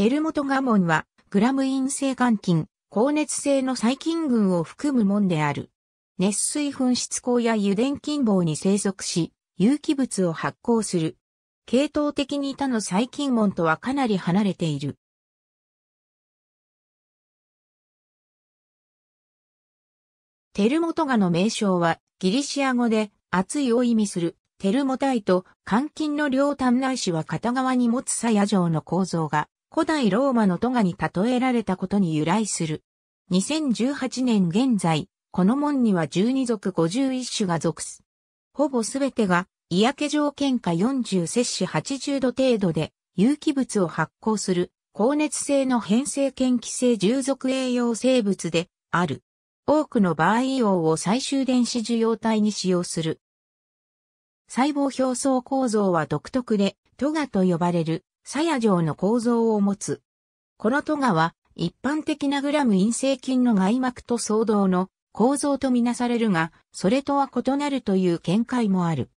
テルモトガモンは、グラムイン性肝菌、高熱性の細菌群を含むもんである。熱水噴出口や油田菌棒に生息し、有機物を発酵する。系統的に他の細菌門とはかなり離れている。テルモトガの名称はギリシア語で熱いを意味するテルモタイと肝菌の両端内視は片側に持つ鞘状の構造が古代ローマのトガに例えられたことに由来する。2018年現在、この門には12族51種が属す。ほぼすべてが、嫌気条件下40摂氏80度程度で、有機物を発酵する、高熱性の変性嫌気性従属栄養生物で、ある。多くの場合用を最終電子受容体に使用する。細胞表層構造は独特で、トガと呼ばれる鞘状の構造を持つ。このトガは、一般的なグラム陰性菌の外膜と相同の構造とみなされるが、それとは異なるという見解もある。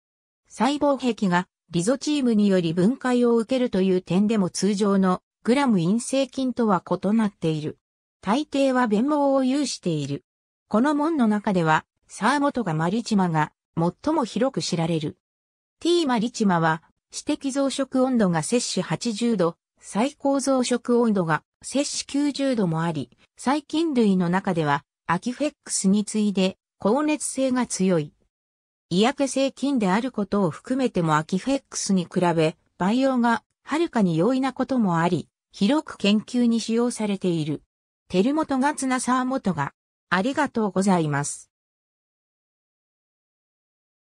細胞壁がリゾチームにより分解を受けるという点でも通常のグラム陰性菌とは異なっている。大抵は弁毛を有している。この門の中では、サーモトガマリチマが最も広く知られる。T マリチマは指摘増殖温度が摂氏80度、最高増殖温度が摂氏90度もあり、細菌類の中ではアキフェックスに次いで高熱性が強い。嫌気性菌であることを含めてもアキフェックスに比べ、培養がはるかに容易なこともあり、広く研究に使用されている。テルモトガツナサーモトが、ありがとうございます。